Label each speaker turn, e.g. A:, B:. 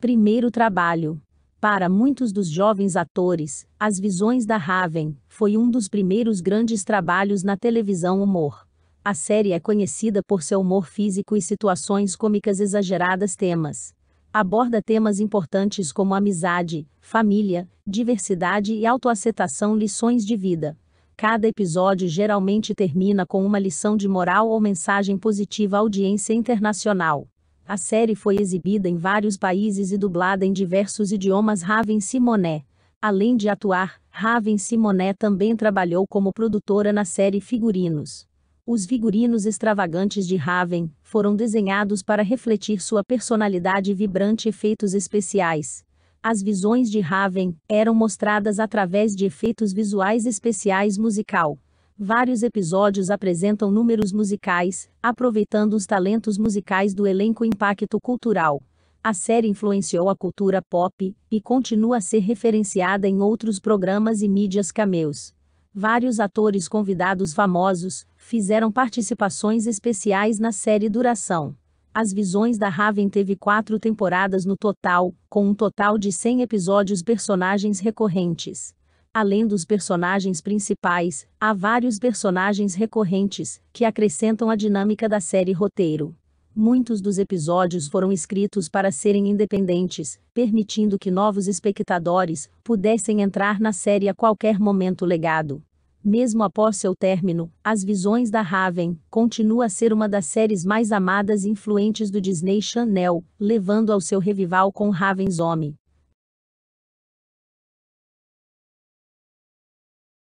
A: Primeiro trabalho. Para muitos dos jovens atores, As Visões da Raven foi um dos primeiros grandes trabalhos na televisão humor. A série é conhecida por seu humor físico e situações cômicas exageradas temas. Aborda temas importantes como amizade, família, diversidade e autoaceitação lições de vida. Cada episódio geralmente termina com uma lição de moral ou mensagem positiva à audiência internacional. A série foi exibida em vários países e dublada em diversos idiomas. Raven Simonet. Além de atuar, Raven Simonet também trabalhou como produtora na série Figurinos. Os figurinos extravagantes de Raven foram desenhados para refletir sua personalidade vibrante e efeitos especiais. As visões de Raven eram mostradas através de efeitos visuais especiais musical. Vários episódios apresentam números musicais, aproveitando os talentos musicais do elenco impacto cultural. A série influenciou a cultura pop e continua a ser referenciada em outros programas e mídias cameos. Vários atores convidados famosos fizeram participações especiais na série duração. As Visões da Raven teve quatro temporadas no total, com um total de 100 episódios personagens recorrentes. Além dos personagens principais, há vários personagens recorrentes, que acrescentam a dinâmica da série roteiro. Muitos dos episódios foram escritos para serem independentes, permitindo que novos espectadores pudessem entrar na série a qualquer momento legado. Mesmo após seu término, As Visões da Raven continua a ser uma das séries mais amadas e influentes do Disney Channel, levando ao seu revival com Raven's Home.